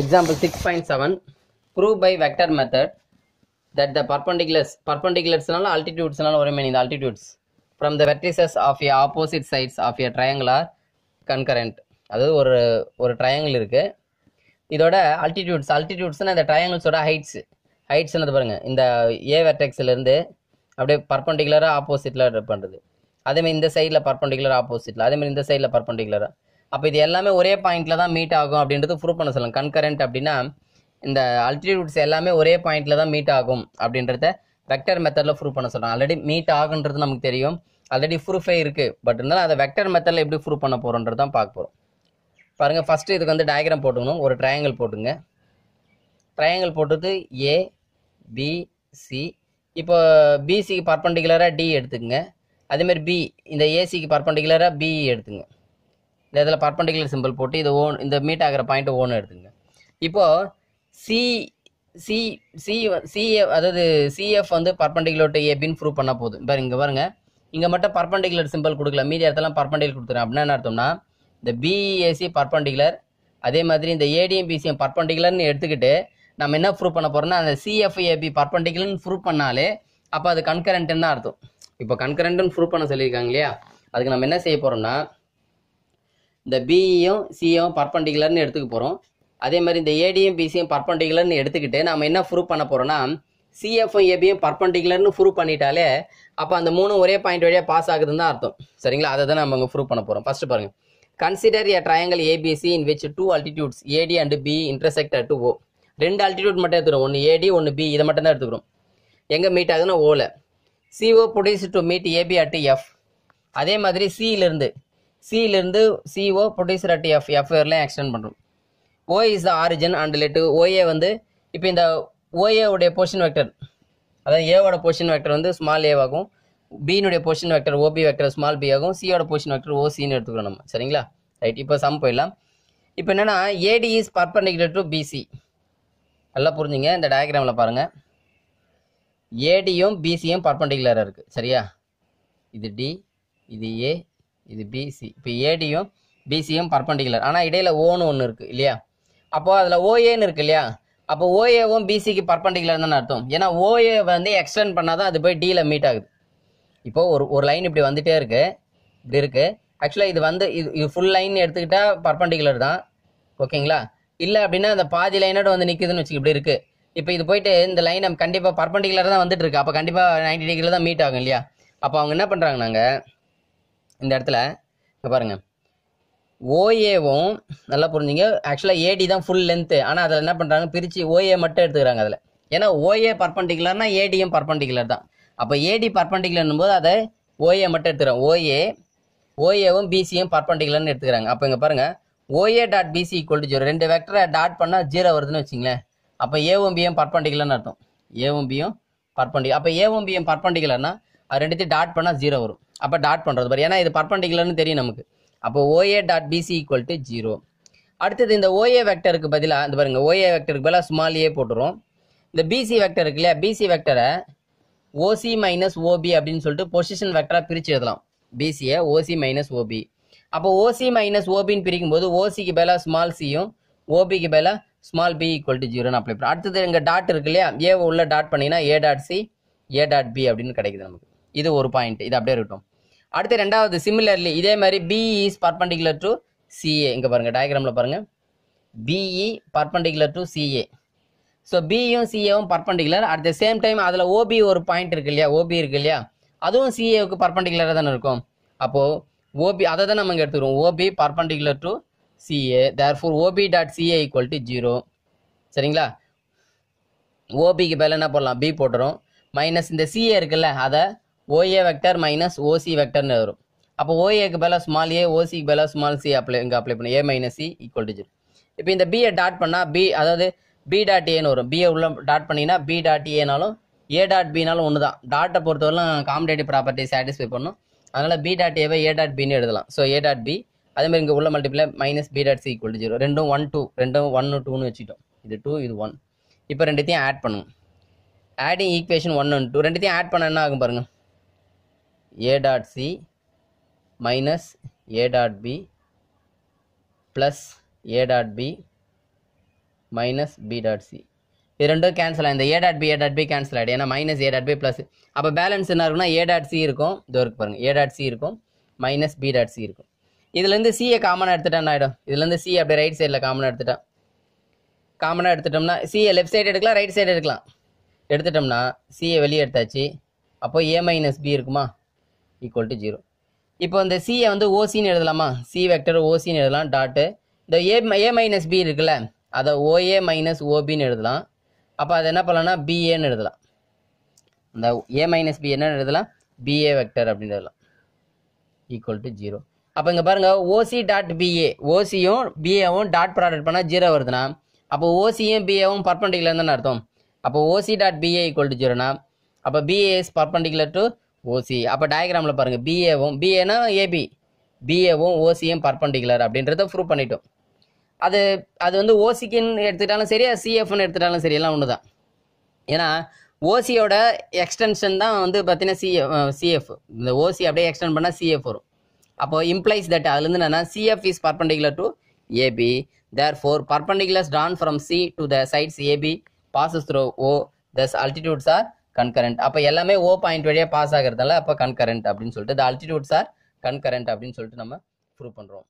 Example 6.7 Prove by vector method that the perpendiculars perpendiculars altitudes remain ஒரே the altitudes from the vertices of a opposite sides of a triangle are concurrent அதாவது ஒரு ஒரு triangle இருக்குது இதோட altitudes அல்டிடியூட்ஸ்னால் இந்த ட்ரையாங்கிள்ஸோட heights ஹைட்ஸ்னது பாருங்கள் இந்த ஏ வெர்டெக்ஸ்லேருந்து அப்படியே பர்பண்டிகுலராக ஆப்போசிட்டில் பண்ணுறது அதேமாதிரி இந்த சைடில் பர்பண்டிகுலர் ஆப்போசிட்டில் அதேமாதிரி இந்த சைடில் பர்பண்டிகுலராக அப்போ இது எல்லாமே ஒரே பாயிண்டில் தான் மீட் ஆகும் அப்படின்றது ப்ரூவ் பண்ண சொல்லுங்கள் கன்கரண்ட் அப்படின்னா இந்த அல்டிடியூட்ஸ் எல்லாமே ஒரே பாயிண்டில் தான் மீட் ஆகும் அப்படின்றத வெக்டர் மெத்தடில் ப்ரூவ் பண்ண சொல்கிறோம் ஆல்ரெடி மீட் ஆகுன்றது நமக்கு தெரியும் ஆல்ரெடி ப்ரூஃபே இருக்குது பட் இருந்தாலும் அதை வெக்டர் மெத்தடில் எப்படி ப்ரூவ் பண்ண போகிறோன்றது தான் பார்க்க போகிறோம் பாருங்கள் ஃபஸ்ட்டு இதுக்கு வந்து டயக்ராம் போட்டுக்கணும் ஒரு ட்ரையாங்கிள் போட்டுங்க ட்ரையாங்கிள் போட்டது ஏ பி சி இப்போ பிசிக்கு பர்பண்டிகுலராக டி எடுத்துக்கங்க அதேமாதிரி பி இந்த ஏசிக்கு பர்பண்டிகுலராக பிஇ எடுத்துங்க இந்த இதில் பர்பண்டிகுலர் சிம்பிள் போட்டு இது ஓன் இந்த மீட் ஆகிற பாயிண்ட் ஓன் எடுத்துங்க இப்போது சி சி சி சிஎஃப் அதாவது சிஎஃப் வந்து பர்பண்டிகுலர் டு ஏபின்னு ப்ரூவ் பண்ண போதும் இப்போ இங்கே பாருங்கள் இங்கே மட்டும் பர்பண்டிகுலர் சிம்பிள் கொடுக்கல மீதி இடத்துலாம் பர்பண்டிகுலர் கொடுத்துருவேன் அப்படின்னா என்ன அர்த்தம்னா இந்த பிஏசி பர்பண்டிகுலர் அதே மாதிரி இந்த ஏடிஎம் பிசிஎம் பர்பண்டிகுலர்னு எடுத்துக்கிட்டு நம்ம என்ன ப்ரூவ் பண்ண போகிறோம்னா அந்த சிஎஃப்ஏபி பர்பண்டிகுலர்னு ப்ரூவ் பண்ணாலே அப்போ அது கன்கரண்ட்டுன்னு தான் அர்த்தம் இப்போ கன்கரண்ட்டுன்னு ப்ரூவ் பண்ண சொல்லியிருக்காங்க இல்லையா அதுக்கு நம்ம என்ன செய்ய போகிறோம்னா இந்த பிஇயும் சியும் பர்பண்டிகுலர்னு எடுத்துக்க போகிறோம் அதே மாதிரி இந்த ஏடியும் பிசியும் பர்பண்டிகுலர்னு எடுத்துக்கிட்டு நம்ம என்ன ப்ரூவ் பண்ண போகிறோம்னா சிஎஃப்ஐ ஏபியும் பர்பண்டிகுலர்னு ப்ரூவ் பண்ணிட்டாலே அப்போ அந்த மூணும் ஒரே பாயிண்ட் வழியாக பாஸ் ஆகுதுன்னு தான் அர்த்தம் சரிங்களா அதை தான் நம்ம ப்ரூவ் பண்ண போகிறோம் ஃபஸ்ட்டு பாருங்கள் consider a triangle ABC in which two altitudes AD and B intersect at O ரெண்டு ஆல்டிடியூட் மட்டும் எடுத்துக்கிறோம் ஒன்று ஏடி ஒன்று பி இதை மட்டும் தான் எடுத்துக்கிறோம் எங்கே மீட் ஆகுதுன்னா ஓவில் CO produce to meet AB at F அதே மாதிரி சியிலிருந்து சியிலேருந்து சிஓ ப்ரொடியூசர் அட்டி ஆஃப் எஃப் வரையிலையும் எக்ஸ்டெண்ட் பண்ணுறோம் O is the origin and relative OA வந்து இப்போ இந்த ஓஏ உடைய போர்ஷன் வெக்டர் அதாவது ஏவோட போர்ஷன் வெக்டர் வந்து ஸ்மால் ஏவாகும் பீனுடைய portion vector OB vector small B ஆகும் சியோட போர்ஷன் வெக்டர் ஓசின்னு எடுத்துக்கணும் நம்ம சரிங்களா ரைட் இப்போ சம் போயிடலாம் இப்போ என்னென்னா AD is perpendicular to BC நல்லா புரிஞ்சுங்க இந்த டயக்ராமில் பாருங்கள் ஏடியும் பிசியும் பர்பண்டிகுலராக இருக்குது சரியா இது டி இது ஏ இது பிசி இப்போ ஏடியும் பிசியும் பர்பண்டிகுலர் ஆனால் இடையில ஓன்னு ஒன்று இருக்குது இல்லையா அப்போது அதில் ஓஏன்னு இருக்கு இல்லையா அப்போ ஓஏவும் பிசிக்கு பர்பண்டிகுலர் தான் அர்த்தம் ஏன்னா ஓஏ வந்து எக்ஸ்டெண்ட் பண்ணால் தான் அது போய் டியில் மீட் ஆகுது இப்போது ஒரு ஒரு லைன் இப்படி வந்துகிட்டே இருக்குது இப்படி இருக்குது ஆக்சுவலாக இது வந்து இது இது ஃபுல் லைன் எடுத்துக்கிட்டால் பர்பண்டிகுலர் தான் ஓகேங்களா இல்லை அப்படின்னா அந்த பாதி லைனோட வந்து நிற்குதுன்னு வச்சுக்க இப்படி இருக்குது இப்போ இது போயிட்டு இந்த லைன் நம்ம கண்டிப்பாக பர்பண்டிகுலர் தான் வந்துட்டு இருக்கு அப்போ கண்டிப்பாக நைன்டி டிகிரியில் தான் மீட் ஆகும் இல்லையா அப்போ அவங்க என்ன பண்ணுறாங்க நாங்கள் இந்த இடத்துல இங்கே பாருங்கள் ஓஏவும் நல்லா புரிஞ்சுங்க ஆக்சுவலாக ஏடி தான் ஃபுல் லென்த்து ஆனால் அதில் என்ன பண்ணுறாங்க பிரித்து ஓஏ மட்டும் எடுத்துக்கிறாங்க அதில் ஏன்னா ஓஏ பர்பண்டிகுலர்னா ஏடியும் பர்பண்டிகுலர் தான் அப்போ ஏடி பர்பண்டிகுலர்னும் போது அதை ஓஏ மட்டும் எடுத்துக்கிறோம் ஓஏ ஓஏவும் பிசியும் பர்பண்டிகுலர்னு எடுத்துக்கிறாங்க அப்போ இங்கே பாருங்கள் OA dot BC equal to zero ரெண்டு வெக்டரை டாட் பண்ணால் ஜீரோ வருதுன்னு வச்சிங்களேன் அப்போ ஏஓம் பிஎம் பர்பண்டிகுலர்னு அர்த்தம் ஏஓம் பிஎம் பர்பண்டிகுலர் அப்போ ஏஓம் பிஎம் பர்பண்டிகுலர்னா அது ரெண்டுத்தையும் டாட் பண்ணால் ஜீரோ வரும் அப்போ டாட் பண்ணுறது பாரு ஏன்னா இது பர்பண்டிகுலர்னு தெரியும் நமக்கு அப்போ OA dot BC equal to zero அடுத்தது இந்த ஓஏ வெக்டருக்கு பதிலாக இந்த பாருங்கள் ஓஏ வெக்டருக்கு பதிலாக ஸ்மால் ஏ போட்டுரும் இந்த பிசி வெக்டர் இருக்கு இல்லையா பிசி வெக்டரை ஓசி மைனஸ் ஓபி அப்படின்னு சொல்லிட்டு பொசிஷன் வெக்டராக பிரித்து எழுதலாம் பிசியை ஓசி மைனஸ் ஓபி அப்போ ஓசி மைனஸ் ஓபின்னு பிரிக்கும்போது ஓசிக்கு பதிலாக ஸ்மால் சியும் ஓபிக்கு பதிலாக ஸ்மால் பி ஈக்குவல் டு ஜீரோன்னு அப்ளை பண்ணுறோம் அடுத்தது இங்கே டாட் இருக்கு இல்லையா ஏ உள்ள டாட் பண்ணிங்கன்னா A dot C A dot B அப்படின்னு கிடைக்குது நமக்கு இது ஒரு பாயிண்ட் இது அப்படியே இருக்கட்டும் அடுத்து ரெண்டாவது சிமிலர்லி இதே மாதிரி BE is perpendicular to CA இங்கே பாருங்கள் டயக்ராமில் பாருங்கள் BE perpendicular to CA so பியும் சிஏவும் perpendicular at the same time அதில் ஓபி ஒரு பாயிண்ட் இருக்கு இல்லையா ஓபி இருக்கு இல்லையா அதுவும் சிஏவுக்கு பர்பண்டிகுலராக தானே இருக்கும் அப்போது ஓபி அதை தான் நம்ம இங்கே எடுத்துக்கிறோம் OB perpendicular to CA therefore OB dot CA equal to zero சரிங்களா ஓபிக்கு பதில் என்ன போடலாம் பி போட்டுரும் மைனஸ் இந்த சிஏ இருக்குல்ல அதை ஓஏ வெக்டர் மைனஸ் ஓசி வெக்டர்னு வரும் அப்போ ஓஏக்கு பதிலாக ஸ்மால் ஏ ஓசிக்கு பதிலாக ஸ்மால் சி அப்ளை இங்கே அப்ளை பண்ணி A minus C equal to zero இப்போ இந்த பிஏ டாட் பண்ணால் பி அதாவது பி டாட் ஏன்னு வரும் பிஏ உள்ள டாட் பண்ணிங்கன்னா பி டாட் ஏனாலும் ஏ டாட் பினாலும் ஒன்று தான் டாட்டை பொறுத்தவரைலாம் காம்படேட்டிவ் ப்ராப்பர்ட்டி சாட்டிஸ்ஃபை பண்ணும் அதனால் பி டாட் ஏவை ஏ டாட் பின்னு எழுதலாம் ஸோ ஏ டாட் பி அதேமாதிரி இங்கே உள்ள multiply minus B dot C equal to zero ரெண்டும் ஒன் டூ ரெண்டும் ஒன்று டூன்னு வச்சுட்டோம் இது டூ இது ஒன் இப்போ ரெண்டுத்தையும் ஆட் பண்ணுவோம் adding equation one one two ரெண்டுத்தையும் ஆட் பண்ண என்ன ஆகும் பாருங்கள் a dot c minus a dot b plus a dot b minus b dot c இது ரெண்டும் கேன்சல் ஆகும் இந்த A dot cancel A dot B cancel ஆகிடும் ஏன்னா மைனஸ் ஏ டாட் ப்ளஸ் அப்போ பேலன்ஸ் என்ன இருக்குன்னா ஏ சி இருக்கும் இதோ இருக்கு பாருங்கள் ஏ டாட் சி இருக்கும் மைனஸ் பி டாட் சி இருக்கும் இதுலேருந்து சியை காமனாக அப்படி ஆகிடும் இதுலேருந்து சி அப்படியே ரைட் சைடில் காமனாக எடுத்துட்டான் காமனாக எடுத்துட்டோம்னா சிஏ லெஃப்ட் சைடு எடுக்கலாம் ரைட் சைடு எடுக்கலாம் எடுத்துட்டோம்னா சிஏ வெளியே எடுத்தாச்சு அப்போ ஏ மைனஸ் பி இருக்குமா ஈக்குவல் டு ஜீரோ இப்போ இந்த சியை வந்து ஓசின்னு எழுதலாமா சி வெக்டர் ஓசின்னு எழுதலாம் டாட்டு இந்த ஏ ஏ மைனஸ் பி இருக்குல்ல அதை ஓஏ மைனஸ் ஓபின்னு எழுதலாம் அப்போ அதை என்ன பண்ணலாம்னா பிஏன்னு எழுதலாம் இந்த ஏ மைனஸ் பி என்ன எழுதலாம் பிஏ வெக்டர் அப்படின்னு எழுதலாம் ஈக்குவல் டு ஜீரோ அப்போ இங்கே பாருங்கள் ஓசி டாட் பிஏ ஓசியும் பிஏவும் டாட் ப்ராடக்ட் பண்ணால் ஜீரோ வருதுன்னா அப்போ ஓசியும் பிஏவும் பர்பண்டிகுலர் தானே அர்த்தம் அப்போ OC dot BA equal to ஜீரோனா அப்போ BAS is perpendicular to OC அப்போ டயக்ராமில் பாருங்கள் பிஏவும் பிஏனா ஏபி பிஏவும் ஓசியும் பர்பண்டிகுலர் அப்படின்றத ப்ரூவ் பண்ணிட்டோம் அது அது வந்து ஓசிக்குன்னு எடுத்துட்டாலும் சரியா சிஎஃப்னு எடுத்துட்டாலும் சரியெல்லாம் ஒன்று தான் ஏன்னா ஓசியோட எக்ஸ்டென்ஷன் தான் வந்து பார்த்தீங்கன்னா சிஎஃப் சிஎஃப் இந்த ஓசி அப்படியே எக்ஸ்டெண்ட் பண்ணால் சிஎஃப் வரும் அப்போது இம்ப்ளைஸ் தட் அதுலேருந்து என்னென்னா CF is perpendicular to AB therefore perpendiculars drawn from C to the sides AB passes through O thus altitudes are concurrent அப்போ எல்லாமே ஓ பாயிண்ட் வழியாக பாஸ் ஆகிறதுனால அப்போ கன்கரண்ட் அப்படின்னு சொல்லிட்டு த அல்டிடியூட்ஸ் ஆர் கன்கரண்ட் அப்படின்னு சொல்லிட்டு நம்ம ப்ரூவ் பண்ணுறோம்